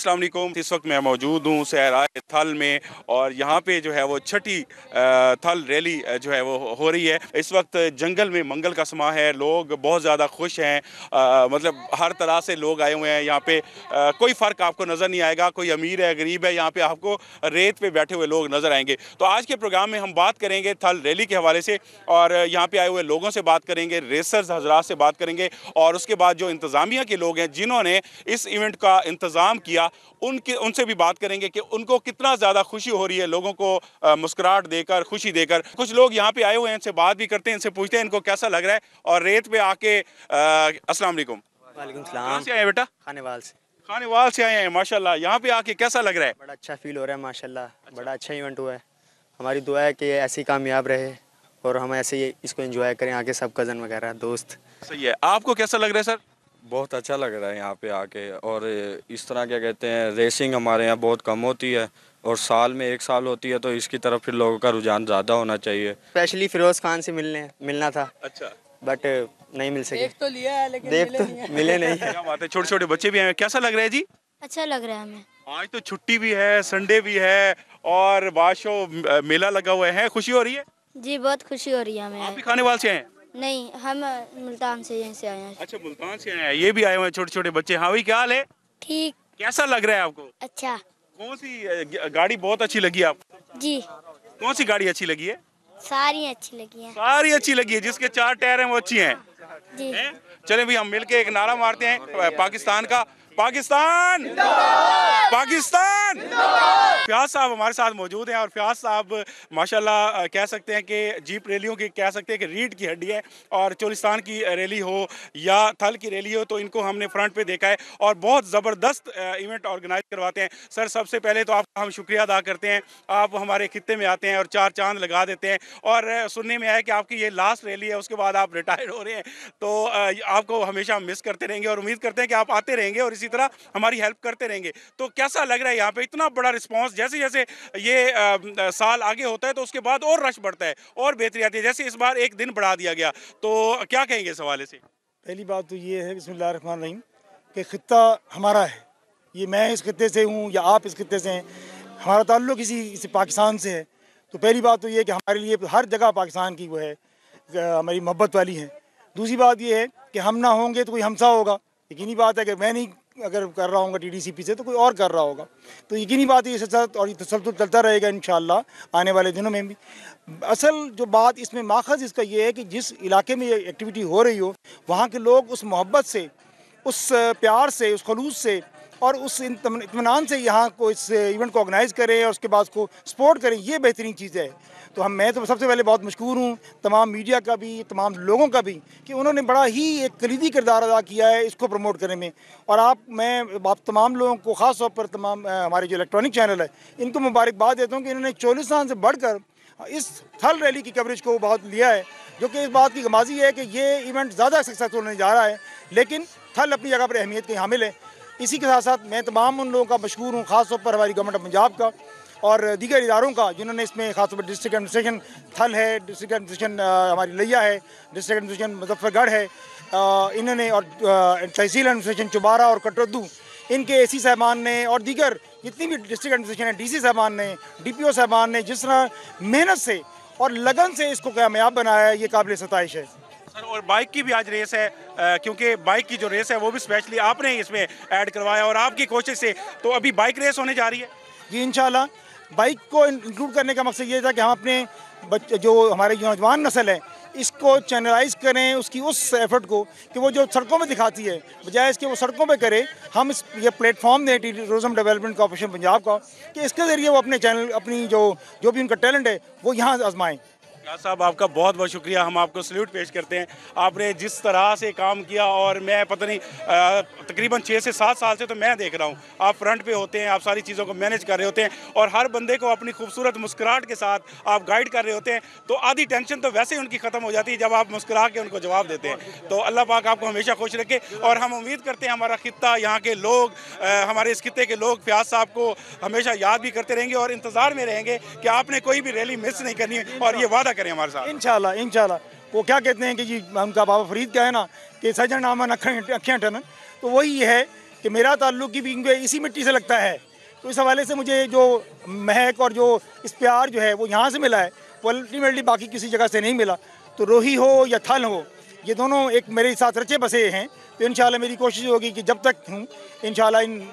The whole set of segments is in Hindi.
अस्सलाम वालेकुम इस वक्त मैं मौजूद हूँ सहराए थल में और यहाँ पे जो है वो छठी थल रैली जो है वो हो रही है इस वक्त जंगल में मंगल का समा है लोग बहुत ज़्यादा खुश हैं मतलब हर तरह से लोग आए हुए हैं यहाँ पे आ, कोई फ़र्क आपको नज़र नहीं आएगा कोई अमीर है गरीब है यहाँ पे आपको रेत पे बैठे हुए लोग नज़र आएंगे तो आज के प्रोग्राम में हम बात करेंगे थल रैली के हवाले से और यहाँ पर आए हुए लोगों से बात करेंगे रेसर्स हजरात से बात करेंगे और उसके बाद जो इंतज़ामिया के लोग हैं जिन्होंने इस इवेंट का इंतज़ाम किया उनके उनसे भी बात करेंगे कि उनको कितना ज़्यादा खुशी हो रही है लोगों को मुस्कुराहट देकर खुशी देकर कुछ लोग यहाँ पे आए हुए हैं इनसे बात भी करते हैं इनसे पूछते हैं इनको कैसा लग रहा है और रेत पे आके अस्सलाम वालेकुम से आए बेटा खानेवाल से खानेवाल से आए हैं माशाल्लाह यहाँ पे आके कैसा लग रहा है बड़ा अच्छा फील हो रहा है माशाल्लाह बड़ा अच्छा इवेंट हुआ है हमारी दुआ है कि ऐसे कामयाब रहे और हम ऐसे ही इसको एंजॉय करें आगे सब कज़न वगैरह दोस्त सही है आपको कैसा लग रहा है सर बहुत अच्छा लग रहा है यहाँ पे आके और इस तरह क्या कहते हैं रेसिंग हमारे यहाँ बहुत कम होती है और साल में एक साल होती है तो इसकी तरफ फिर लोगों का रुझान ज़्यादा होना चाहिए स्पेशली फिरोज खान से मिलने मिलना था अच्छा बट uh, नहीं मिल सके देख तो लिया है लेकिन देख मिले तो नहीं मिले नहीं क्या बात है छोटे छोटे बच्चे भी हैं कैसा लग रहा है जी अच्छा लग रहा है हमें आज तो छुट्टी भी है संडे भी है और बादशो मेला लगा हुआ है खुशी हो रही है जी बहुत खुशी हो रही है हमें आप भी खाने वाले से हैं नहीं हम मुल्तान से यहीं से आए हैं अच्छा मुल्तान से आए हैं ये भी आए हुए छोटे छोटे बच्चे हाँ भाई क्या हाल है ठीक कैसा लग रहा है आपको अच्छा कौन सी गाड़ी बहुत अच्छी लगी आपको जी कौन सी गाड़ी अच्छी लगी है सारी अच्छी लगी है सारी अच्छी लगी है जिसके चार टायर है वो अच्छी है? चले भाई हम मिलके एक नारा मारते हैं पाकिस्तान का पाकिस्तान पाकिस्तान फ्याज साहब हमारे साथ मौजूद हैं और फ्याज साहब माशाल्लाह कह सकते हैं कि जीप रैलियों की कह सकते हैं कि रीढ़ की हड्डी है और चोलिस्तान की रैली हो या थल की रैली हो तो इनको हमने फ्रंट पे देखा है और बहुत ज़बरदस्त इवेंट ऑर्गेनाइज करवाते हैं सर सबसे पहले तो आपका हम शुक्रिया अदा करते हैं आप हमारे खत्े में आते हैं और चार चांद लगा देते हैं और सुनने में आया कि आपकी ये लास्ट रैली है उसके बाद आप रिटायर हो रहे हैं तो आपको हमेशा हम मिस करते रहेंगे और उम्मीद करते हैं कि आप आते रहेंगे और इसी तरह हमारी हेल्प करते रहेंगे तो कैसा लग रहा है यहाँ पे इतना बड़ा रिस्पॉन्स जैसे जैसे ये आ, आ, साल आगे होता है तो उसके बाद और रश बढ़ता है और बेहतरी आती है जैसे इस बार एक दिन बढ़ा दिया गया तो क्या कहेंगे इस हवाले से पहली बात तो ये है बसमिल कि खत्ता हमारा है ये मैं इस खत्े से हूँ या आप इस खत्े से हैं हमारा ताल्लुक इसी इसी पाकिस्तान से है तो पहली बात तो ये है कि हमारे लिए हर जगह पाकिस्तान की वो है हमारी मोहब्बत वाली है दूसरी बात यह है कि हम ना होंगे तो कोई हमसा होगा यकीनी बात है कि मैं नहीं अगर कर रहा होगा टीडीसीपी से तो कोई और कर रहा होगा तो यकीनी बात है ये साथ और ये तसल तो, तो चलता रहेगा इन आने वाले दिनों में भी असल जो बात इसमें माखज इसका ये है कि जिस इलाके में ये एक्टिविटी हो रही हो वहाँ के लोग उस मोहब्बत से उस प्यार से उस खलूस से और उस इतमान से यहाँ को इस इवेंट को ऑर्गेनाइज़ करें और उसके बाद उसको सपोर्ट करें ये बेहतरीन चीज़ है तो हम मैं तो सबसे पहले बहुत मशहूर हूँ तमाम मीडिया का भी तमाम लोगों का भी कि उन्होंने बड़ा ही एक कलीदी किरदार अदा किया है इसको प्रमोट करने में और आप मैं आप तमाम लोगों को ख़ास तौर पर तमाम हमारे जो इलेक्ट्रॉनिक चैनल है इनको मुबारकबाद देता हूँ कि इन्होंने चौलीस साल से बढ़कर इस थल रैली की कवरेज को बहुत लिया है जो कि इस बात की गमाजी है कि ये इवेंट ज़्यादा सक्सेसफुल होने जा रहा है लेकिन थल अपनी जगह पर अहमियत के हामिल है इसी के साथ साथ मैं तमाम उन लोगों का मशहूर हूँ ख़ासतौर पर हमारी गवर्नमेंट पंजाब का और दीगर इदारों का जिन्होंने इसमें खासतौर पर डिस्ट्रिक्ट एडमिनिस्ट्रेशन थल है डिस्ट्रिक्ट एडमिनिस्ट्रेशन हमारी लिया है डिस्ट्रिक्ट एडमिनिस्ट्रेशन मुजफ्फरगढ़ है इन्होंने और तहसील एडमिनिस्ट्रेशन चुबारा और कटरदू इनके ए सी साहबान ने और दीगर जितनी भी डिस्ट्रिक्ट एडमिनिस्ट्रेशन है डी सी साहबान ने डी पी ओ साहबान ने जिस तरह मेहनत से और लगन से इसको कामयाब बनाया है ये काबिल सतश है सर और बाइक की भी आज रेस है क्योंकि बाइक की जो रेस है वो भी स्पेशली आपने इसमें ऐड करवाया और आपकी कोशिश से तो अभी बाइक रेस होने जा रही है जी इन बाइक को इंक्लूड करने का मकसद ये था कि हम अपने बच्चे जो हमारे नौजवान नस्ल है इसको चैनलाइज करें उसकी उस एफर्ट को कि वो जो सड़कों में दिखाती है बजाय इसके वो सड़कों पे करे हम इस ये प्लेटफॉर्म दें टूरिज्म डेवलपमेंट कॉरपोरेशन पंजाब का कि इसके ज़रिए वो अपने चैनल अपनी जो जो भी उनका टैलेंट है वो यहाँ आजमाएँ साहब आपका बहुत बहुत शुक्रिया हम आपको सल्यूट पेश करते हैं आपने जिस तरह से काम किया और मैं पता नहीं तकरीबन छः से सात साल से तो मैं देख रहा हूँ आप फ्रंट पे होते हैं आप सारी चीज़ों को मैनेज कर रहे होते हैं और हर बंदे को अपनी खूबसूरत मुस्कुराहट के साथ आप गाइड कर रहे होते हैं तो आधी टेंशन तो वैसे ही उनकी ख़त्म हो जाती है जब आप मुस्कुरा के उनको जवाब देते हैं तो अल्लाह पाक आपको हमेशा खुश रखे और हम उम्मीद करते हैं हमारा खत्ता यहाँ के लोग हमारे इस खत्े के लोग फ्याज साहब को हमेशा याद भी करते रहेंगे और इंतज़ार में रहेंगे कि आपने कोई भी रैली मिस नहीं करनी और ये वादा करें हमारे साथ इनशाला इनशाला वो क्या कहते हैं कि जी हमका बाबा फरीद क्या है ना कि सजन नामन अखियाँ ठनन तो वही है कि मेरा ताल्लुक भी इसी मिट्टी से लगता है तो इस हवाले से मुझे जो महक और जो इस प्यार जो है वो यहाँ से मिला है वो अल्टीमेटली बाकी किसी जगह से नहीं मिला तो रोही हो या थल हो ये दोनों एक मेरे साथ रचे बसे हैं तो इन मेरी कोशिश होगी कि जब तक हूँ इन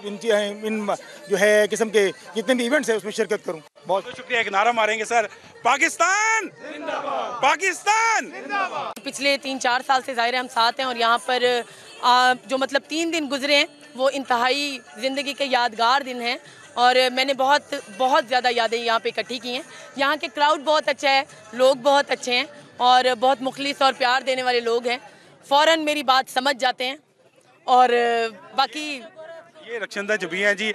इन इन जो है किस्म के जितने भी इवेंट्स हैं उसमें शिरकत करूँ बहुत बहुत शुक्रिया एक नारा मारेंगे सर पाकिस्तान पाकिस्तान पिछले तीन चार साल से ज़ाहिर हम साथ हैं और यहाँ पर आ, जो मतलब तीन दिन गुजरे हैं वो इंतहाई ज़िंदगी के यादगार दिन हैं और मैंने बहुत बहुत ज़्यादा यादें यहाँ पे इकट्ठी की हैं यहाँ के क्राउड बहुत अच्छा है लोग बहुत अच्छे हैं और बहुत मुखलिस और प्यार देने वाले लोग हैं फ़ौर मेरी बात समझ जाते हैं और बाकी ये रक्षंदा हैं जी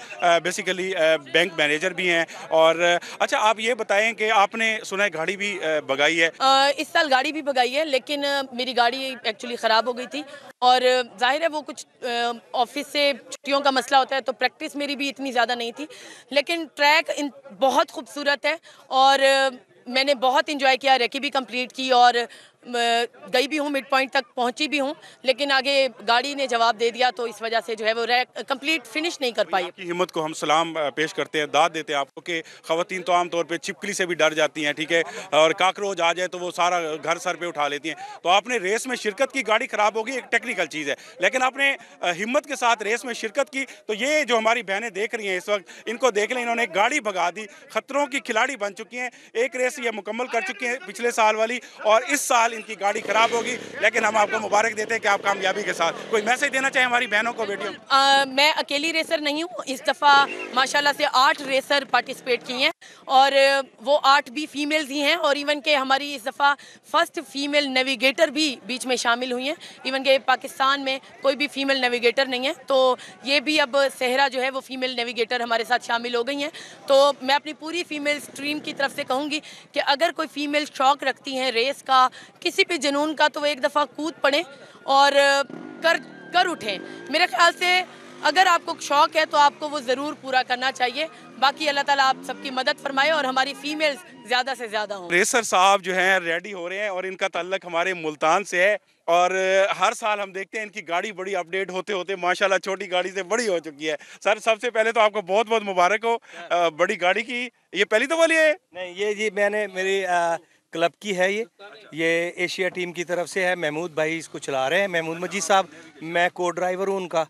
बेसिकली बैंक मैनेजर भी हैं और अच्छा आप ये बताएं कि आपने सुना है गाड़ी भी भगाई है आ, इस साल गाड़ी भी भगाई है लेकिन मेरी गाड़ी एक्चुअली ख़राब हो गई थी और जाहिर है वो कुछ ऑफिस से छुट्टियों का मसला होता है तो प्रैक्टिस मेरी भी इतनी ज़्यादा नहीं थी लेकिन ट्रैक बहुत खूबसूरत है और मैंने बहुत इन्जॉय किया रेकी भी कंप्लीट की और गई भी हूँ मिड पॉइंट तक पहुँची भी हूँ लेकिन आगे गाड़ी ने जवाब दे दिया तो इस वजह से जो है वो कंप्लीट फिनिश नहीं कर तो पाई आपकी हिम्मत को हम सलाम पेश करते हैं दाद देते हैं आपको कि खातन तो आमतौर पर छिपकली से भी डर जाती हैं ठीक है और काकरोच आ जाए तो वो सारा घर सर पर उठा लेती हैं तो आपने रेस में शिरकत की गाड़ी ख़राब होगी एक टेक्निकल चीज़ है लेकिन आपने हिम्मत के साथ रेस में शिरकत की तो ये जो हमारी बहनें देख रही हैं इस वक्त इनको देख लें इन्होंने गाड़ी भगा दी खतरों की खिलाड़ी बन चुकी हैं एक रेस ये मुकम्मल कर चुकी हैं पिछले साल वाली और इस साल साल इनकी गाड़ी खराब होगी लेकिन हम आपको मुबारक देते हैं कि आप कामयाबी के साथ कोई मैसेज देना चाहें हमारी बहनों को बेटियों मैं अकेली रेसर नहीं हूँ इस दफ़ा माशाल्लाह से आठ रेसर पार्टिसिपेट की हैं और वो आठ भी फीमेल्स ही हैं और इवन के हमारी इस दफ़ा फर्स्ट फीमेल नेविगेटर भी बीच में शामिल हुई हैं इवन के पाकिस्तान में कोई भी फीमेल नेविगेटर नहीं है तो ये भी अब सेहरा जो है वो फीमेल नेविगेटर हमारे साथ शामिल हो गई हैं तो मैं अपनी पूरी फीमेल स्ट्रीम की तरफ से कहूँगी कि अगर कोई फीमेल शौक रखती हैं रेस का किसी भी जुनून का तो वो एक दफ़ा कूद पड़े और कर कर उठें मेरे ख्याल से अगर आपको शौक़ है तो आपको वो ज़रूर पूरा करना चाहिए बाकी अल्लाह ताला आप सबकी मदद फरमाए और हमारी फीमेल्स ज़्यादा से ज़्यादा हों रेसर साहब जो हैं रेडी हो रहे हैं और इनका तल्लक हमारे मुल्तान से है और हर साल हम देखते हैं इनकी गाड़ी बड़ी अपडेट होते होते माशाल्लाह छोटी गाड़ी से बड़ी हो चुकी है सर सबसे पहले तो आपको बहुत बहुत मुबारक हो बड़ी गाड़ी की ये पहली तो बोलिए नहीं ये जी मैंने मेरी क्लब की है ये अच्छा। ये एशिया टीम की तरफ से है महमूद भाई इसको चला रहे हैं महमूद मजीद साहब मैं को ड्राइवर हूँ उनका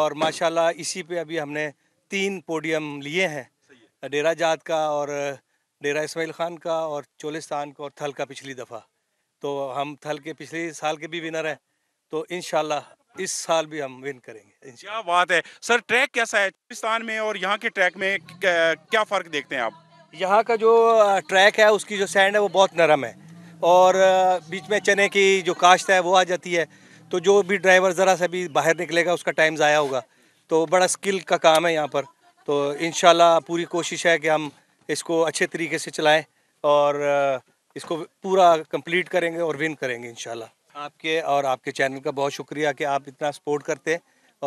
और माशाल्लाह इसी पे अभी हमने तीन पोडियम लिए हैं डेरा जात का और डेरा इसमाइल ख़ान का और चोलिस्तान का और थल का पिछली दफ़ा तो हम थल के पिछले साल के भी विनर हैं तो इन इस साल भी हम विन करेंगे क्या बात है सर ट्रैक कैसा है चोलिस्तान में और यहाँ के ट्रैक में क्या फ़र्क देखते हैं आप यहाँ का जो ट्रैक है उसकी जो सैंड है वो बहुत नरम है और बीच में चने की जो काश्त है वो आ जाती है तो जो भी ड्राइवर ज़रा सा भी बाहर निकलेगा उसका टाइम ज़ाया होगा तो बड़ा स्किल का काम है यहाँ पर तो इन पूरी कोशिश है कि हम इसको अच्छे तरीके से चलाएं और इसको पूरा कंप्लीट करेंगे और विन करेंगे इन आपके और आपके चैनल का बहुत शुक्रिया कि आप इतना सपोर्ट करते हैं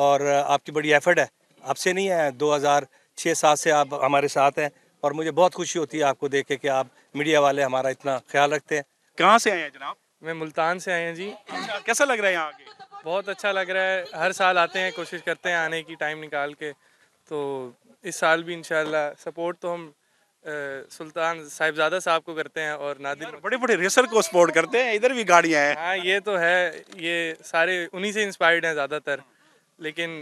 और आपकी बड़ी एफर्ट है आपसे नहीं है दो हज़ार से आप हमारे साथ हैं और मुझे बहुत खुशी होती है आपको देख के कि आप मीडिया वाले हमारा इतना ख्याल रखते हैं कहाँ से आए हैं जनाब मैं मुल्तान से आए हैं जी अच्छा कैसा लग रहा है यहाँ बहुत अच्छा लग रहा है हर साल आते हैं कोशिश करते हैं आने की टाइम निकाल के तो इस साल भी इनशाला सपोर्ट तो हम सुल्तान साहिबजादा साहब को करते हैं और नादिर बड़े बड़े रेसर को सपोर्ट करते हैं इधर भी गाड़ियाँ हैं हाँ ये तो है ये सारे उन्हीं से इंस्पायर्ड हैं ज़्यादातर लेकिन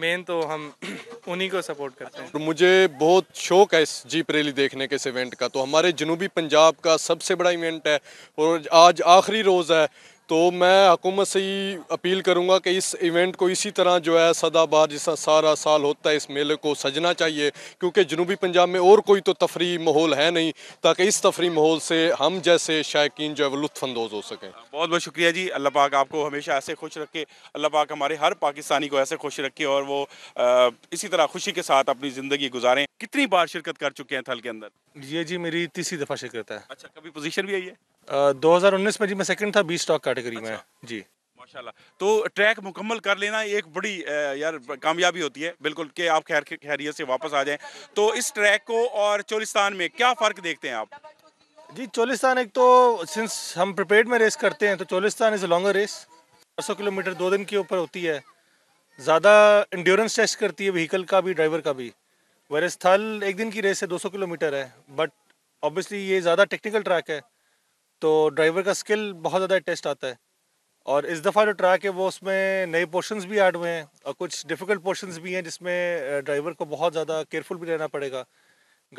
मेन तो हम उन्हीं को सपोर्ट करते हैं मुझे बहुत शौक है इस जीप रैली देखने के इस इवेंट का तो हमारे जनूबी पंजाब का सबसे बड़ा इवेंट है और आज आखिरी रोज़ है तो मैं हुकूमत से ही अपील करूंगा कि इस इवेंट को इसी तरह जो है सदाबार जैसा सारा साल होता है इस मेले को सजना चाहिए क्योंकि जनूबी पंजाब में और कोई तो तफरी माहौल है नहीं ताकि इस तफरी माहौल से हम जैसे शायकीन जो है वो लुफानंदोज हो सकें बहुत बहुत शुक्रिया जी अल्लाह पाक आपको हमेशा ऐसे खुश रखे अल्लाह पाक हमारे हर पाकिस्तानी को ऐसे खुश रखे और वो इसी तरह खुशी के साथ अपनी ज़िंदगी गुजारें कितनी बार शिरकत कर चुके हैं थल के अंदर ये जी मेरी तीसरी दफ़ा शिरकत है अच्छा कभी पोजिशन भी आई है 2019 में जी मैं सेकंड था बीस स्टॉक कैटेगरी अच्छा। में जी माशाल्लाह तो ट्रैक मुकम्मल कर लेना एक बड़ी यार कामयाबी होती है बिल्कुल कि आप खैर खैरियत से वापस आ जाएं तो इस ट्रैक को और चोलिस्तान में क्या फ़र्क देखते हैं आप जी चोलिस्तान एक तो सिंस हम प्रिपेड में रेस करते हैं तो चोलिस्तान इज़ लॉन्गर रेस चार किलोमीटर दो दिन के ऊपर होती है ज़्यादा इंड्योरेंस टेस्ट करती है व्हीकल का भी ड्राइवर का भी वेरस स्थल एक दिन की रेस है 200 किलोमीटर है बट ऑब्वियसली ये ज़्यादा टेक्निकल ट्रैक है तो ड्राइवर का स्किल बहुत ज़्यादा टेस्ट आता है और इस दफ़ा जो ट्रैक है वो उसमें नए पोर्शंस भी ऐड हुए हैं और कुछ डिफ़िकल्ट पोर्शंस भी हैं जिसमें ड्राइवर को बहुत ज़्यादा केयरफुल भी रहना पड़ेगा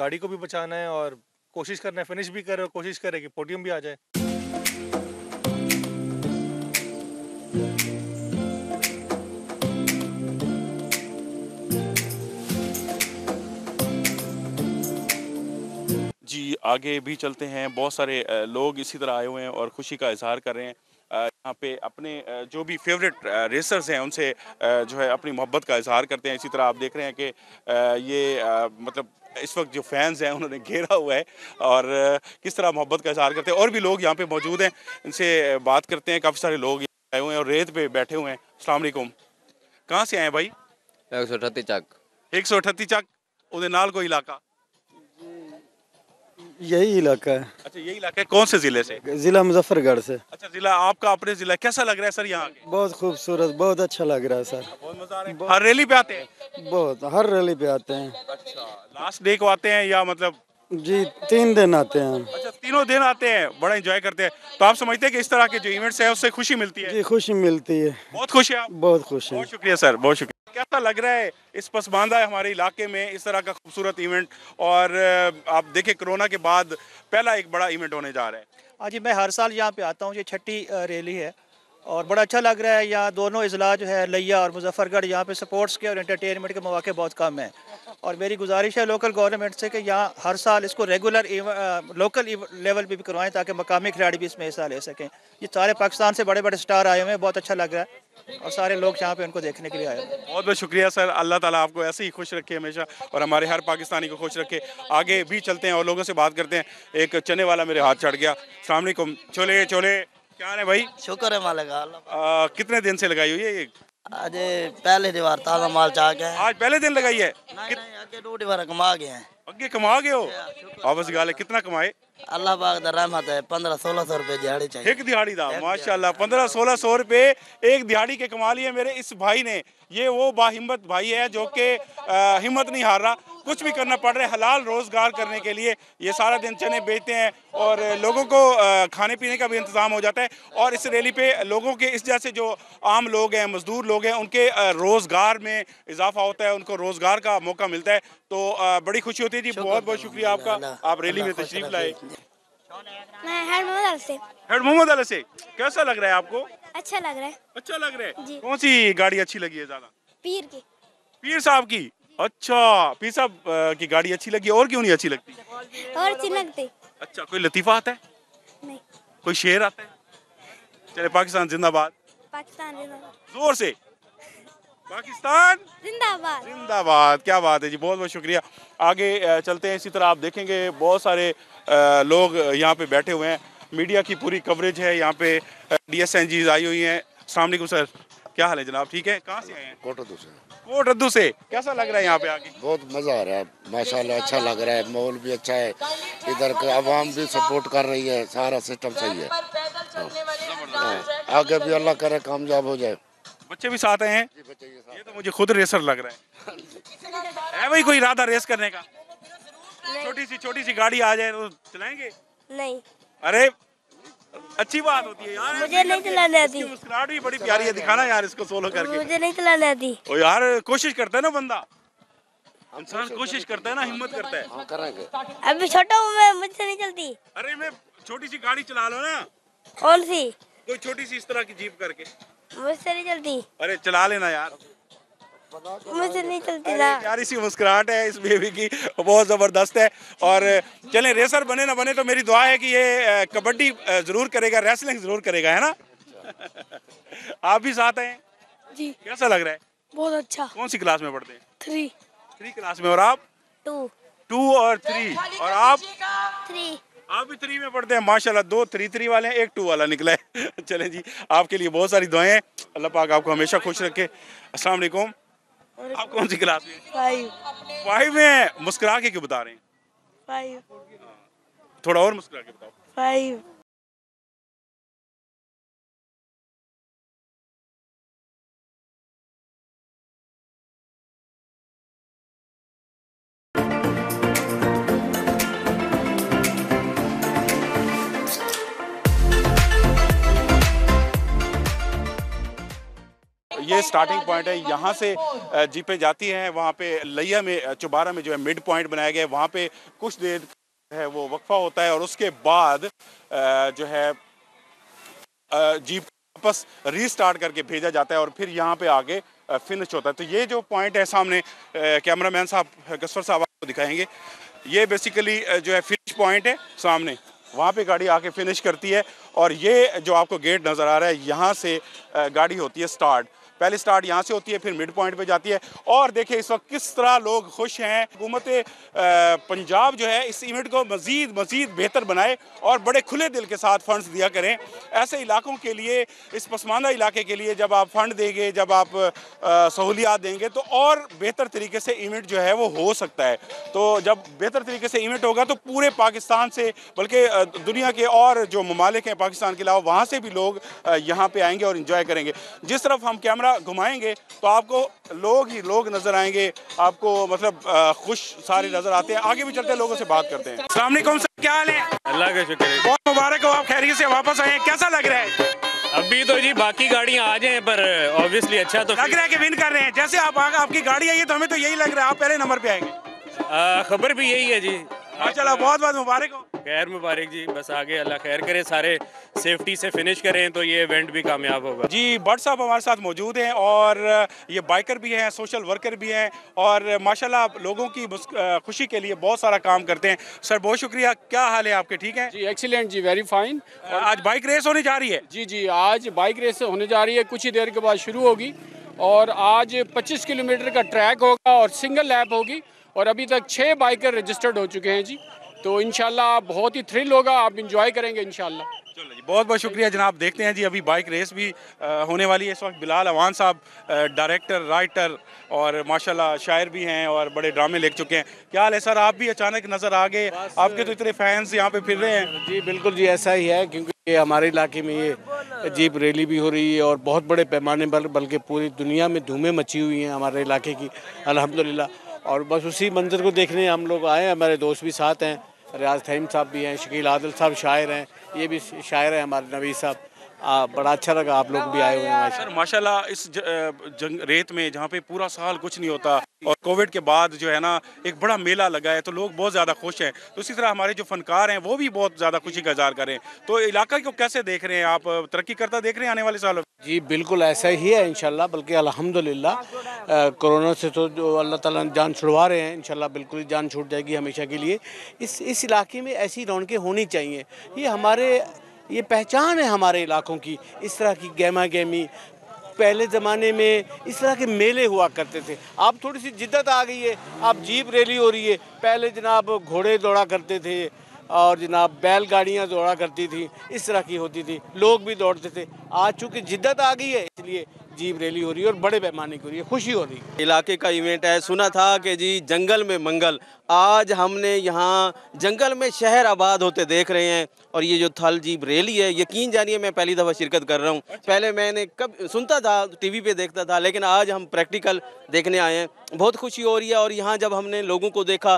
गाड़ी को भी बचाना है और कोशिश करना है फिनिश भी करे और कोशिश करे कि पोडियम भी आ जाए आगे भी चलते हैं बहुत सारे लोग इसी तरह आए हुए हैं और खुशी का इजहार कर रहे हैं यहाँ पे अपने जो भी फेवरेट रेसर्स हैं उनसे जो है अपनी मोहब्बत का इजहार करते हैं इसी तरह आप देख रहे हैं कि ये मतलब इस वक्त जो फैंस हैं उन्होंने घेरा हुआ है और किस तरह मोहब्बत का इजहार करते हैं और भी लोग यहाँ पे मौजूद हैं इनसे बात करते हैं काफ़ी सारे लोग आए हुए हैं और रेत पे बैठे हुए हैं अलमैकम कहाँ से आए हैं भाई एक सौ अठत्ती चक एक सौ अठत्ती चक ਉਹਦੇ नाल कोई इलाका यही इलाका है अच्छा यही इलाका है कौन से जिले से जिला मुजफ्फरगढ़ से अच्छा जिला आपका अपने जिला कैसा लग रहा है सर यहाँ बहुत खूबसूरत बहुत अच्छा लग रहा है सर अच्छा, बहुत मजा आ हर रैली पे आते हैं बहुत हर रैली पे आते हैं अच्छा लास्ट डे को आते हैं या मतलब जी तीन दिन आते हैं अच्छा तीनों दिन आते हैं बड़ा इंजॉय करते हैं तो आप समझते हैं कि इस तरह के जो इवेंट्स हैं उससे खुशी मिलती है जी खुशी मिलती है बहुत खुश है आप बहुत खुश है बहुत शुक्रिया सर बहुत शुक्रिया कैसा लग रहा है इस पसमानदा हमारे इलाके में इस तरह का खूबसूरत इवेंट और आप देखें कोरोना के बाद पहला एक बड़ा इवेंट होने जा रहा है हाँ जी मैं हर साल यहाँ पे आता हूँ ये छठी रैली है और बड़ा अच्छा लग रहा है यहाँ दोनों अजला जो है लिया और मुजफ्फरगढ़ यहाँ पे स्पोर्ट्स के और एंटरटेनमेंट के मौके बहुत कम हैं और मेरी गुजारिश है लोकल गवर्नमेंट से कि यहाँ हर साल इसको रेगुलर इव, लोकल इव, लेवल पर भी करवाएं ताकि मकामी खिलाड़ी भी इसमें हिस्सा ले सकें ये सारे पाकिस्तान से बड़े बड़े स्टार आए हुए हैं बहुत अच्छा लग रहा है और सारे लोग यहाँ पे उनको देखने के लिए आए बहुत बहुत शुक्रिया सर अल्लाह ताला आपको ऐसे ही खुश रखे हमेशा और हमारे हर पाकिस्तानी को खुश रखे आगे भी चलते हैं और लोगों से बात करते हैं एक चने वाला मेरे हाथ चढ़ गया को छोले छोले क्या है भाई शुक्र है मालिक अल्लाह कितने दिन से लगाई हुई है ये आज पहले दीवार ताजा माल चाह के आज पहले दिन लगाई है नहीं, नहीं, आगे कमा गए हैं आगे कमा गए हो वापस गाले कितना कमाए अल्लाह पाक दा रहमत है पंद्रह सोलह सौ रूपए दिहाड़ी चाहिए एक दिहाड़ी था माशाल्लाह पंद्रह सोलह सौ रूपए एक दिहाड़ी के कमा लिए मेरे इस भाई ने ये वो बाहिम्मत भाई है जो कि हिम्मत नहीं हार रहा कुछ भी करना पड़ रहा है हलाल रोज़गार करने के लिए ये सारा दिन चने बेचते हैं और लोगों को खाने पीने का भी इंतज़ाम हो जाता है और इस रैली पे लोगों के इस जैसे जो आम लोग हैं मज़दूर लोग हैं उनके रोज़गार में इजाफा होता है उनको रोज़गार का मौका मिलता है तो बड़ी खुशी होती है जी बहुत बहुत शुक्रिया आपका आप रैली में तशरीफ़ लाए मोहम्मद से मोहम्मद से कैसा लग रहा है आपको अच्छा लग रहा है अच्छा लग रहा है कौन सी गाड़ी अच्छी लगी है ज़्यादा पीर की पीर साहब की अच्छा पी साहब की गाड़ी अच्छी लगी और क्यों नहीं अच्छी लगती और अच्छी लगती अच्छा कोई लतीफा आता है नहीं कोई शेर आता है चले पाकिस्तान जिंदाबाद पाकिस्तान जिंदाबाद जोर से पाकिस्तान जिंदाबाद जिंदाबाद क्या बात है जी बहुत बहुत शुक्रिया आगे चलते हैं इसी तरह आप देखेंगे बहुत सारे लोग यहाँ पे बैठे हुए हैं मीडिया की पूरी कवरेज है यहाँ पे डी एस एन जी आई हुई हैं अलैक्म सर क्या हाल है जनाब ठीक है कहाँ से आए हैं रद्दू से कोट रद्दू से कैसा लग रहा है यहाँ पे आगे बहुत मजा आ रहा है माशाल्लाह अच्छा लग रहा है माहौल भी अच्छा है इधर का आवाम भी सपोर्ट कर रही है सारा सिस्टम सही है हाँ। आगे भी अल्लाह करे कामयाब हो जाए बच्चे भी साथ हैं ये तो मुझे खुद रेसर लग रहा है है भाई कोई इरादा रेस करने का छोटी सी छोटी सी गाड़ी आ जाए तो चलाएंगे नहीं अरे अच्छी बात होती है यार मुझे नहीं चलाने आती मुस्कुराहट भी बड़ी प्यारी है दिखाना यार इसको सोलो करके मुझे नहीं चलाने आती ओ यार कोशिश करता है ना बंदा इंसान कोशिश करता है ना हिम्मत करता है हाँ, करेंगे अभी छोटा हूँ मैं मुझसे नहीं चलती अरे मैं छोटी सी गाड़ी चला लो ना कौन सी कोई छोटी सी इस तरह की जीप करके मुझसे नहीं चलती अरे चला लेना यार मुझे नहीं चलती ना प्यारी सी मुस्कुराहट है इस बेबी की बहुत ज़बरदस्त है और चलें रेसर बने ना बने तो मेरी दुआ है कि ये कबड्डी ज़रूर करेगा रेसलिंग ज़रूर करेगा है ना आप भी साथ हैं जी कैसा लग रहा है बहुत अच्छा कौन सी क्लास में पढ़ते हैं थ्री थ्री क्लास में और आप टू टू और थ्री और आप थ्री आप भी थ्री में पढ़ते हैं माशाल्लाह दो थ्री थ्री वाले हैं एक टू वाला निकला है चलें जी आपके लिए बहुत सारी दुआएं अल्लाह पाक आपको हमेशा खुश रखे अस्सलाम वालेकुम आप कौन सी क्लास में फाइव फाइव में मुस्कुरा के क्यों बता रहे हैं फाइव थोड़ा और मुस्कुरा के बताओ फाइव ये स्टार्टिंग पॉइंट है यहाँ से जीपें जाती हैं वहाँ पे लैया में चुबारा में जो है मिड पॉइंट बनाया गया है वहाँ पे कुछ देर है वो वक्फा होता है और उसके बाद जो है जीप वापस रीस्टार्ट करके भेजा जाता है और फिर यहाँ पे आगे फिनिश होता है तो ये जो पॉइंट है सामने कैमरामैन साहब कस्वर साहब आपको दिखाएंगे ये बेसिकली जो है फिनिश पॉइंट है सामने वहाँ पे गाड़ी आके फिनिश करती है और ये जो आपको गेट नज़र आ रहा है यहाँ से गाड़ी होती है स्टार्ट पहले स्टार्ट यहाँ से होती है फिर मिड पॉइंट पे जाती है और देखिए इस वक्त किस तरह लोग खुश हैं हुकूमत पंजाब जो है इस इवेंट को मज़ीद मज़ीद बेहतर बनाए और बड़े खुले दिल के साथ फंड्स दिया करें ऐसे इलाकों के लिए इस पसमानदा इलाके के लिए जब आप फंड देंगे जब आप सहूलियात देंगे तो और बेहतर तरीके से इवेंट जो है वो हो सकता है तो जब बेहतर तरीके से इवेंट होगा तो पूरे पाकिस्तान से बल्कि दुनिया के और जो ममालिक हैं पाकिस्तान के अलावा वहाँ से भी लोग यहाँ पर आएंगे और इन्जॉय करेंगे जिस तरफ हम कैमरा कैमरा घुमाएंगे तो आपको लोग ही लोग नज़र आएंगे आपको मतलब खुश सारे नज़र आते हैं आगे भी चलते हैं लोगों से बात करते हैं अलैक्म सर क्या हाल है अल्लाह का शुक्र है बहुत मुबारक हो आप खैरी से वापस आए कैसा लग रहा है अभी तो जी बाकी गाड़ियाँ आ जाए पर ऑब्वियसली अच्छा तो लग रहा है कि विन कर रहे हैं जैसे आप आपकी गाड़ी आई है तो हमें तो यही लग रहा है आप पहले नंबर पे आएंगे खबर भी यही है जी माशा बहुत बहुत मुबारक हो खैर मुबारक जी बस आगे अल्लाह खैर करे सारे सेफ्टी से फिनिश करें तो ये इवेंट भी कामयाब होगा जी बट साहब हमारे साथ मौजूद हैं और ये बाइकर भी हैं सोशल वर्कर भी हैं और माशाल्लाह लोगों की खुशी के लिए बहुत सारा काम करते हैं सर बहुत शुक्रिया क्या हाल है आपके ठीक है जी एक्सीलेंट जी वेरी फाइन आज बाइक रेस होने जा रही है जी जी आज बाइक रेस होने जा रही है कुछ ही देर के बाद शुरू होगी और आज पच्चीस किलोमीटर का ट्रैक होगा और सिंगल लैप होगी और अभी तक छः बाइकर रजिस्टर्ड हो चुके हैं जी तो इन बहुत ही थ्रिल होगा आप इंजॉय करेंगे इन जी बहुत बहुत शुक्रिया जनाब देखते हैं जी अभी बाइक रेस भी होने वाली है इस वक्त बिलाल अवान साहब डायरेक्टर राइटर और माशाल्लाह शायर भी हैं और बड़े ड्रामे लिख चुके हैं क्या हाल है सर आप भी अचानक नज़र आ गए आपके तो इतने फैंस यहाँ पे फिर रहे हैं जी बिल्कुल जी ऐसा ही है क्योंकि हमारे इलाके में ये जीप रैली भी हो रही है और बहुत बड़े पैमाने पर बल्कि पूरी दुनिया में धूमें मची हुई हैं हमारे इलाके की अलहमदिल्ला और बस उसी मंजर को देखने हम लोग आए हमारे दोस्त भी साथ हैं रियाज थीम साहब भी हैं शकील आदिल साहब शायर हैं ये भी शायर हैं हमारे नवीद साहब आ, बड़ा अच्छा लगा आप लोग भी आए हुए हैं सर माशाल्लाह इस ज, जंग रेत में जहाँ पे पूरा साल कुछ नहीं होता और कोविड के बाद जो है ना एक बड़ा मेला लगा है तो लोग बहुत ज़्यादा खुश हैं तो इसी तरह हमारे जो फनकार हैं वो भी बहुत ज़्यादा खुशी का इजहार करें तो इलाका को कैसे देख रहे हैं आप तरक्की करता देख रहे हैं आने वाले सालों जी बिल्कुल ऐसा ही है इनशाला बल्कि अल्हम्दुलिल्लाह कोरोना से तो जो अल्लाह ताला जान छुड़वा रहे हैं इनशाला बिल्कुल जान छूट जाएगी हमेशा के लिए इस इस इलाके में ऐसी रौनकें होनी चाहिए ये हमारे ये पहचान है हमारे इलाकों की इस तरह की गहमा गहमी पहले ज़माने में इस तरह के मेले हुआ करते थे अब थोड़ी सी जिद्दत आ गई है अब जीप रैली हो रही है पहले जनाब घोड़े दौड़ा करते थे और जनाब बैलगाड़ियाँ दौड़ा करती थी इस तरह की होती थी लोग भी दौड़ते थे आज चूँकि जिद्दत आ गई है इसलिए जीप रैली हो रही है और बड़े पैमाने की हो रही है खुशी हो रही है इलाके का इवेंट है सुना था कि जी जंगल में मंगल आज हमने यहाँ जंगल में शहर आबाद होते देख रहे हैं और ये जो थल जीप रैली है यकीन जानिए मैं पहली दफ़ा शिरकत कर रहा हूँ अच्छा। पहले मैंने कब सुनता था टीवी पे देखता था लेकिन आज हम प्रैक्टिकल देखने आए हैं बहुत खुशी हो रही है और यहाँ जब हमने लोगों को देखा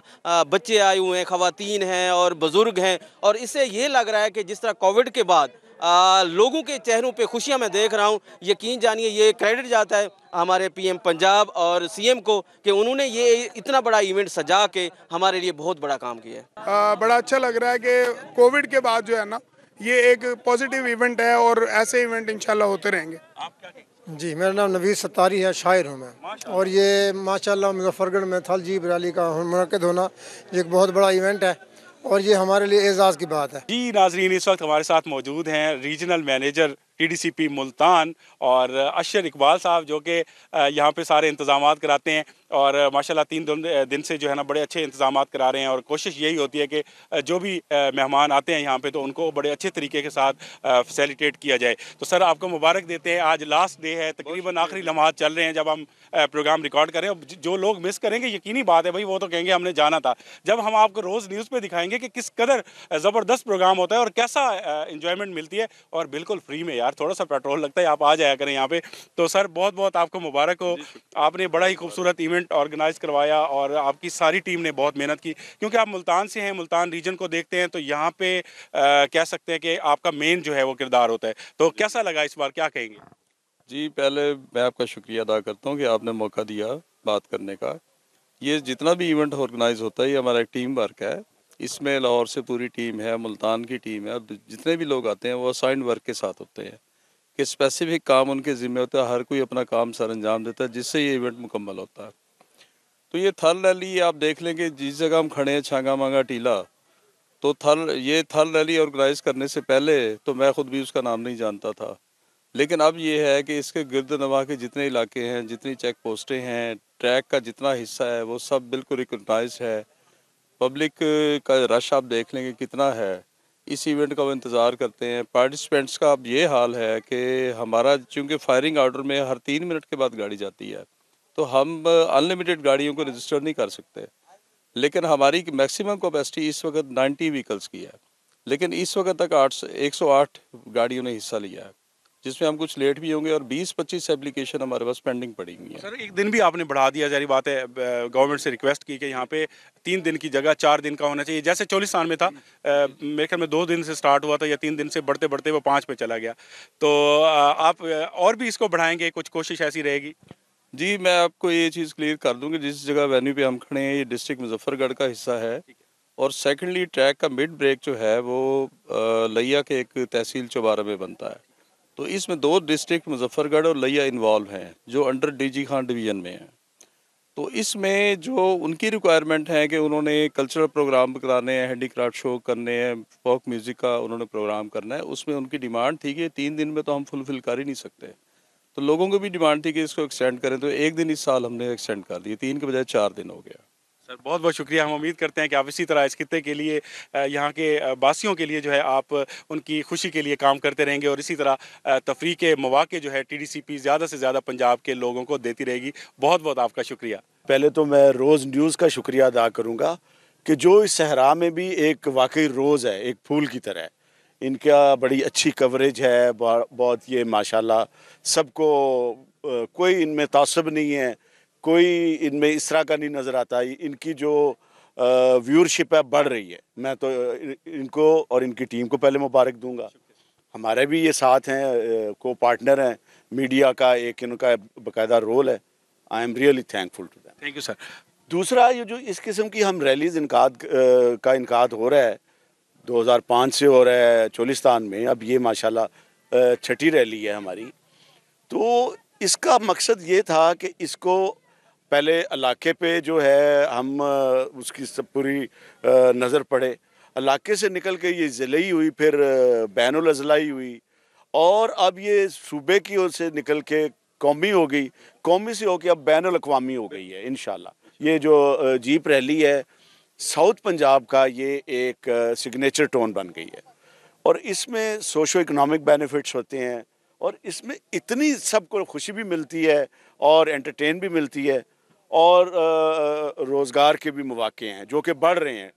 बच्चे आए हुए हैं ख़वातीन हैं और बुज़ुर्ग हैं और इससे ये लग रहा है कि जिस तरह कोविड के बाद आ, लोगों के चेहरों पे खुशियां मैं देख रहा हूँ यकीन जानिए ये क्रेडिट जाता है हमारे पीएम पंजाब और सीएम को कि उन्होंने ये इतना बड़ा इवेंट सजा के हमारे लिए बहुत बड़ा काम किया है बड़ा अच्छा लग रहा है कि कोविड के बाद जो है ना ये एक पॉजिटिव इवेंट है और ऐसे इवेंट इंशाल्लाह होते रहेंगे जी मेरा नाम नवीद सत्तारी है शायर हूँ मैं और ये माशाल्लाह मुजफ्फरगढ़ में थल जी बराली का मनद होना ये एक बहुत बड़ा इवेंट है और ये हमारे लिए एजाज़ की बात है जी नाजरीन इस वक्त हमारे साथ मौजूद हैं रीजनल मैनेजर टीडीसीपी मुल्तान और अशर इकबाल साहब जो कि यहाँ पे सारे इंतजाम कराते हैं और माशाल्लाह तीन दिन से जो है ना बड़े अच्छे इंतजाम करा रहे हैं और कोशिश यही होती है कि जो भी मेहमान आते हैं यहाँ पे तो उनको बड़े अच्छे तरीके के साथ फैसिलिटेट किया जाए तो सर आपको मुबारक देते हैं आज लास्ट डे है तकरीबन आखिरी लम्हा चल रहे हैं जब हम प्रोग्राम रिकॉर्ड करें और जो लोग मिस करेंगे यकीनी बात है भाई वो तो कहेंगे हमने जाना था जब हम आपको रोज़ न्यूज़ पे दिखाएंगे कि किस कदर ज़बरदस्त प्रोग्राम होता है और कैसा इन्जॉयमेंट मिलती है और बिल्कुल फ्री में यार थोड़ा सा पेट्रोल लगता है आप आ जाया करें यहाँ पर तो सर बहुत बहुत आपको मुबारक हो आपने बड़ा ही खूबसूरत इवेंट ऑर्गेनाइज करवाया और आपकी सारी टीम ने बहुत मेहनत की क्योंकि आप मुल्तान से हैं मुल्तान रीजन को देखते हैं तो यहाँ पे आ, कह सकते हैं कि आपका मेन जो है वो किरदार होता है तो कैसा लगा इस बार क्या कहेंगे जी पहले मैं आपका शुक्रिया अदा करता हूँ कि आपने मौका दिया बात करने का ये जितना भी इवेंट ऑर्गेनाइज होता है ये हमारा एक टीम वर्क है इसमें लाहौर से पूरी टीम है मुल्तान की टीम है जितने भी लोग आते हैं वो असाइंड वर्क के साथ होते हैं कि स्पेसिफिक काम उनके ज़िम्मे होता है हर कोई अपना काम सर अंजाम देता है जिससे ये इवेंट मुकम्मल होता है तो ये थल रैली आप देख लेंगे जिस जगह हम खड़े हैं छांगा मांगा टीला तो थल ये थल रैली ऑर्गेनाइज करने से पहले तो मैं खुद भी उसका नाम नहीं जानता था लेकिन अब ये है कि इसके गिरद नवा के जितने इलाके हैं जितनी चेक पोस्टें हैं ट्रैक का जितना हिस्सा है वो सब बिल्कुल रिकगनाइज है पब्लिक का रश आप देख लेंगे कितना है इस इवेंट का वो इंतज़ार करते हैं पार्टिसिपेंट्स का अब ये हाल है कि हमारा चूंकि फायरिंग आर्डर में हर तीन मिनट के बाद गाड़ी जाती है तो हम अनलिमिटेड गाड़ियों को रजिस्टर नहीं कर सकते लेकिन हमारी मैक्सिमम कैपेसिटी इस वक्त 90 व्हीकल्स की है लेकिन इस वक्त तक आठ एक सौ आठ गाड़ियों ने हिस्सा लिया है जिसमें हम कुछ लेट भी होंगे और 20-25 एप्लीकेशन हमारे पास पेंडिंग पड़ी हुई है सर एक दिन भी आपने बढ़ा दिया जारी बात है गवर्नमेंट से रिक्वेस्ट की कि यहाँ पे तीन दिन की जगह चार दिन का होना चाहिए जैसे चौलीस साल में था मेरे ख्याल में दो दिन से स्टार्ट हुआ था या तीन दिन से बढ़ते बढ़ते वो पाँच पे चला गया तो आप और भी इसको बढ़ाएंगे कुछ कोशिश ऐसी रहेगी जी मैं आपको ये चीज़ क्लियर कर दूँगी जिस जगह वेन्यू पे हम खड़े हैं ये डिस्ट्रिक्ट मुजफ्फरगढ़ का हिस्सा है और सेकेंडली ट्रैक का मिड ब्रेक जो है वो लैया के एक तहसील चौबारा में बनता है तो इसमें दो डिस्ट्रिक्ट मुजफ्फरगढ़ और लैया इन्वॉल्व हैं जो अंडर डीजी खान डिवीज़न में हैं तो इसमें जो उनकी रिक्वायरमेंट है कि उन्होंने कल्चरल प्रोग्राम कराने हैं हैंडी क्राफ्ट शो करने हैं फोक म्यूज़िक का उन्होंने प्रोग्राम करना है उसमें उनकी डिमांड थी कि तीन दिन में तो हम फुलफिल कर ही नहीं सकते तो लोगों को भी डिमांड थी कि इसको एक्सटेंड करें तो एक दिन इस साल हमने एक्सटेंड कर दिए तीन के बजाय चार दिन हो गया सर बहुत बहुत शुक्रिया हम उम्मीद करते हैं कि आप इसी तरह इस खत्े के लिए यहाँ के बासियों के लिए जो है आप उनकी खुशी के लिए काम करते रहेंगे और इसी तरह तफरी के मौाक़े जो है टी डी सी पी ज़्यादा से ज़्यादा पंजाब के लोगों को देती रहेगी बहुत बहुत आपका शुक्रिया पहले तो मैं रोज़ न्यूज़ का शुक्रिया अदा करूँगा कि जो इस सहरा में भी एक वाकई रोज़ है एक फूल की तरह इनका बड़ी अच्छी कवरेज है बहुत ये माशाल्लाह सबको कोई इनमें तसब नहीं है कोई इनमें इस तरह का नहीं नज़र आता इनकी जो व्यूअरशिप है बढ़ रही है मैं तो इनको और इनकी टीम को पहले मुबारक दूंगा हमारे भी ये साथ हैं को पार्टनर हैं मीडिया का एक इनका बाकायदा रोल है I am really thankful to that thank you sir दूसरा ये जो इस किस्म की हम रैलीज इनकाद का इनकाद हो रहा है 2005 से हो रहा है चोलिस्तान में अब ये माशाल्लाह छठी रैली है हमारी तो इसका मकसद ये था कि इसको पहले इलाके पे जो है हम उसकी सब पूरी नज़र पड़े इलाके से निकल के ये जिले ही हुई फिर बैन अजलाई हुई और अब ये सूबे की ओर से निकल के कौमी हो गई कौमी से होके अब बैन अवी हो गई है इन ये जो जीप रैली है साउथ पंजाब का ये एक सिग्नेचर टोन बन गई है और इसमें सोशो इकोनॉमिक बेनिफिट्स होते हैं और इसमें इतनी सबको खुशी भी मिलती है और एंटरटेन भी मिलती है और रोज़गार के भी मौाक़े हैं जो कि बढ़ रहे हैं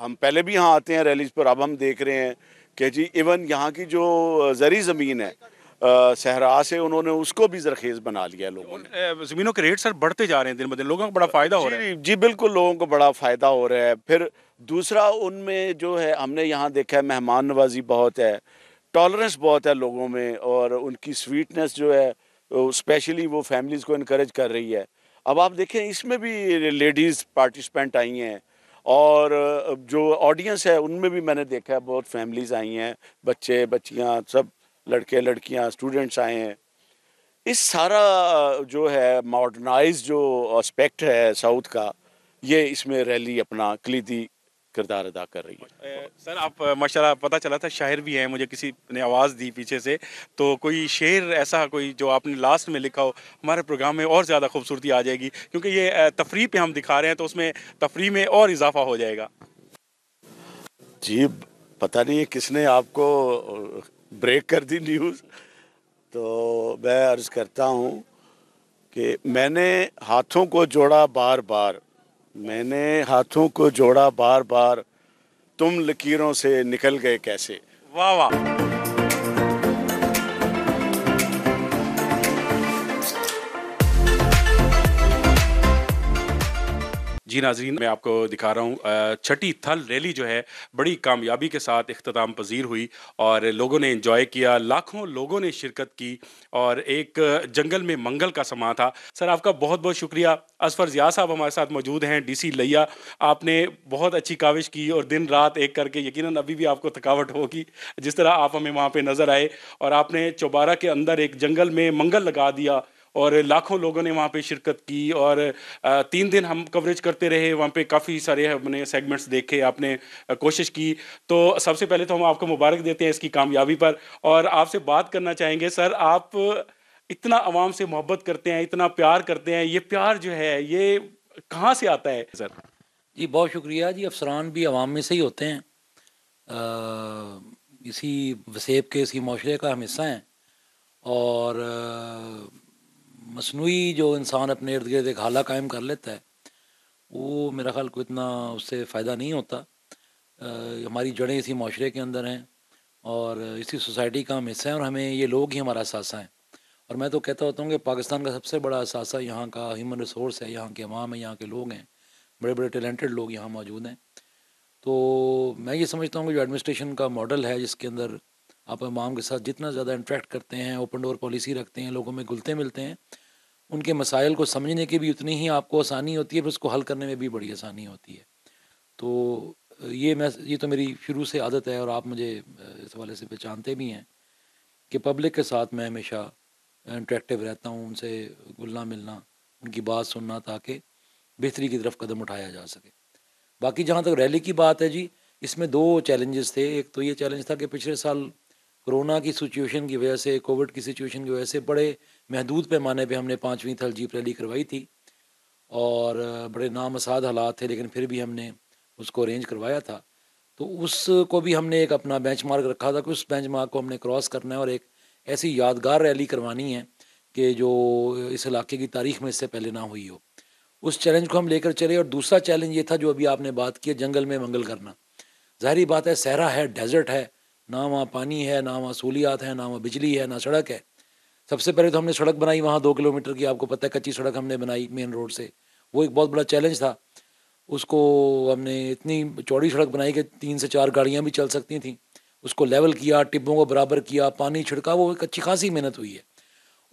हम पहले भी यहाँ आते हैं रैलीज पर अब हम देख रहे हैं कि जी इवन यहाँ की जो ज़री ज़मीन है सहरा से उन्होंने उसको भी जरखेज बना लिया है लोगों ने ज़मीनों के रेट सर बढ़ते जा रहे हैं दिन ब दिन लोगों को बड़ा फ़ायदा हो रहा है जी बिल्कुल लोगों को बड़ा फ़ायदा हो रहा है फिर दूसरा उनमें जो है हमने यहाँ देखा है मेहमान नवाजी बहुत है टॉलरेंस बहुत है लोगों में और उनकी स्वीटनेस जो है स्पेशली वो फैमिलीज़ को इनक्रेज कर रही है अब आप देखें इसमें भी लेडीज़ पार्टिसिपेंट आई हैं और जो ऑडियंस है उनमें भी मैंने देखा है बहुत फैमिलीज़ आई हैं बच्चे बच्चियाँ सब लड़के लड़कियाँ स्टूडेंट्स आए हैं इस सारा जो है मॉडर्नाइज जो एस्पेक्ट है साउथ का ये इसमें रैली अपना क्लीदी किरदार अदा कर रही है सर आप माशाल्लाह पता चला था शायर भी हैं मुझे किसी ने आवाज़ दी पीछे से तो कोई शेर ऐसा कोई जो आपने लास्ट में लिखा हो हमारे प्रोग्राम में और ज़्यादा खूबसूरती आ जाएगी क्योंकि ये तफरी पे हम दिखा रहे हैं तो उसमें तफरी में और इजाफा हो जाएगा जी पता नहीं किसने आपको ब्रेक कर दी न्यूज़ तो मैं अर्ज़ करता हूँ कि मैंने हाथों को जोड़ा बार बार मैंने हाथों को जोड़ा बार बार तुम लकीरों से निकल गए कैसे वाह वाह जी नाजरीन मैं आपको दिखा रहा हूँ छठी थल रैली जो है बड़ी कामयाबी के साथ अख्ताम पजीर हुई और लोगों ने इन्जॉय किया लाखों लोगों ने शिरकत की और एक जंगल में मंगल का समा था सर आपका बहुत बहुत शुक्रिया असफर ज़िया साहब हमारे साथ मौजूद हैं डी सी लैया आपने बहुत अच्छी काविश की और दिन रात एक करके यकीन अभी भी आपको थकावट होगी जिस तरह आप हमें वहाँ पर नज़र आए और आपने चौबारा के अंदर एक जंगल में मंगल लगा दिया और लाखों लोगों ने वहाँ पे शिरकत की और तीन दिन हम कवरेज करते रहे वहाँ पे काफ़ी सारे हमने सेगमेंट्स देखे आपने कोशिश की तो सबसे पहले तो हम आपको मुबारक देते हैं इसकी कामयाबी पर और आपसे बात करना चाहेंगे सर आप इतना आवाम से मोहब्बत करते हैं इतना प्यार करते हैं ये प्यार जो है ये कहाँ से आता है सर जी बहुत शुक्रिया जी अफसरान भी आवाम में से ही होते हैं आ, इसी वसेब के इसी माशरे का हम हिस्सा हैं और आ, मसनू जो इंसान अपने इर्द गिर्द एक हाला कायम कर लेता है वो मेरा ख्याल को इतना उससे फ़ायदा नहीं होता आ, हमारी जड़ें इसी माशरे के अंदर हैं और इसी सोसाइटी का हम हिस्सा हैं और हमें ये लोग ही हमारा असासा हैं और मैं तो कहता होता हूँ कि पाकिस्तान का सबसे बड़ा असासा यहाँ का ह्यूमन रिसोर्स है यहाँ के अवाम है यहाँ के लोग हैं बड़े बड़े टैलेंटेड लोग यहाँ मौजूद हैं तो मैं ये समझता हूँ कि जो एडमिनिस्ट्रेशन का मॉडल है जिसके अंदर आप अवाम के साथ जितना ज़्यादा इंट्रैक्ट करते हैं ओपन डोर पॉलिसी रखते हैं लोगों में घुलते मिलते हैं उनके मसाइल को समझने की भी उतनी ही आपको आसानी होती है फिर उसको हल करने में भी बड़ी आसानी होती है तो ये मैं ये तो मेरी शुरू से आदत है और आप मुझे इस हवाले से पहचानते भी हैं कि पब्लिक के साथ मैं हमेशा इंट्रेक्टिव रहता हूँ उनसे घुलना मिलना उनकी बात सुनना ताकि बेहतरी की तरफ कदम उठाया जा सके बाकी जहाँ तक रैली की बात है जी इसमें दो चैलेंजेस थे एक तो ये चैलेंज था कि पिछले साल कोरोना की सिचुएशन की वजह से कोविड की सिचुएशन की वजह से बड़े महदूद पैमाने पे हमने पाँचवीं थल जीप रैली करवाई थी और बड़े नामसाद हालात थे लेकिन फिर भी हमने उसको अरेंज करवाया था तो उसको भी हमने एक अपना बेंच मार्क रखा था कि उस बेंच मार्क को हमने क्रॉस करना है और एक ऐसी यादगार रैली करवानी है कि जो इस इलाके की तारीख में इससे पहले ना हुई हो उस चैलेंज को हम लेकर चले और दूसरा चैलेंज ये था जो अभी आपने बात की जंगल में मंगल करना जाहरी बात है सहरा है डेजर्ट है ना वहाँ पानी है ना वहाँ सहूलियात है ना वहाँ बिजली है ना सड़क है सबसे पहले तो हमने सड़क बनाई वहाँ दो किलोमीटर की आपको पता है कच्ची सड़क हमने बनाई मेन रोड से वो एक बहुत बड़ा चैलेंज था उसको हमने इतनी चौड़ी सड़क बनाई कि तीन से चार गाड़ियाँ भी चल सकती थी उसको लेवल किया टिब्बों को बराबर किया पानी छिड़का वो एक अच्छी खासी मेहनत हुई है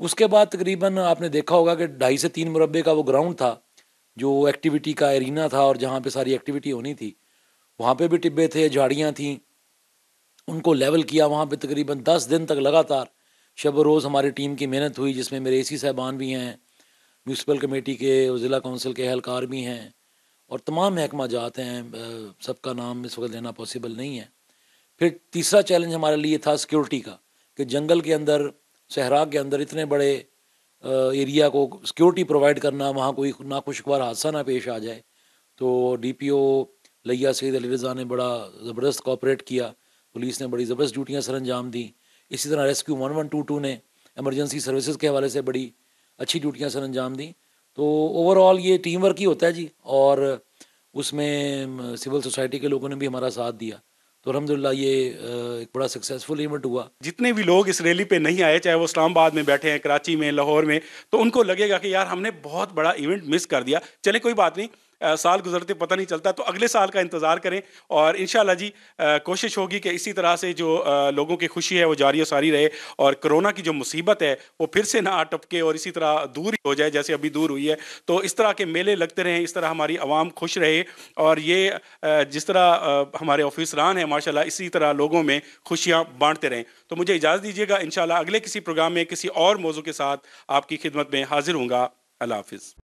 उसके बाद तकरीबन आपने देखा होगा कि ढाई से तीन मुरबे का वो ग्राउंड था जो एक्टिविटी का एरिना था और जहाँ पे सारी एक्टिविटी होनी थी वहाँ पे भी टिब्बे थे झाड़ियाँ थीं उनको लेवल किया वहाँ पे तकरीबन दस दिन तक लगातार शब रोज़ हमारी टीम की मेहनत हुई जिसमें मेरे ए सी साहबान भी हैं म्यूनसिपल कमेटी के और ज़िला कौंसिल के अहलकार भी हैं और तमाम महकमा जाते हैं सबका नाम इस वक्त लेना पॉसिबल नहीं है फिर तीसरा चैलेंज हमारे लिए था सिक्योरिटी का कि जंगल के अंदर सहरा के अंदर इतने बड़े एरिया को सिक्योरिटी प्रोवाइड करना वहाँ कोई नाखुशगवार हादसा ना पेश आ जाए तो डी पी ओ लिया सैद अली रजा ने बड़ा ज़बरदस्त कॉपरेट किया पुलिस ने बड़ी ज़बरदस्त ड्यूटियाँ सर अंजाम दी इसी तरह rescue one one two two ने एमरजेंसी सर्विसेज के हवाले से बड़ी अच्छी ड्यूटियाँ सर अंजाम दी तो ओवरऑल ये टीम वर्क ही होता है जी और उसमें सिविल सोसाइटी के लोगों ने भी हमारा साथ दिया तो अलहमदिल्ला ये एक बड़ा सक्सेसफुल इवेंट हुआ जितने भी लोग इस रैली पे नहीं आए चाहे वो इस्लामाबाद में बैठे हैं कराची में लाहौर में तो उनको लगेगा कि यार हमने बहुत बड़ा इवेंट मिस कर दिया चले कोई बात नहीं साल गुजरते पता नहीं चलता तो अगले साल का इंतज़ार करें और इन जी कोशिश होगी कि इसी तरह से जो लोगों की खुशी है वो जारी सारी रहे और कोरोना की जो मुसीबत है वो फिर से ना टपके और इसी तरह दूर हो जाए जैसे अभी दूर हुई है तो इस तरह के मेले लगते रहें इस तरह हमारी आवाम खुश रहे और ये जिस तरह हमारे ऑफिसरान हैं माशाला इसी तरह लोगों में खुशियाँ बाँटते रहें तो मुझे इजाज़त दीजिएगा इन अगले किसी प्रोग्राम में किसी और मौजू के साथ आपकी खिदमत में हाजिर हूँगा अल्लाह हाफिज़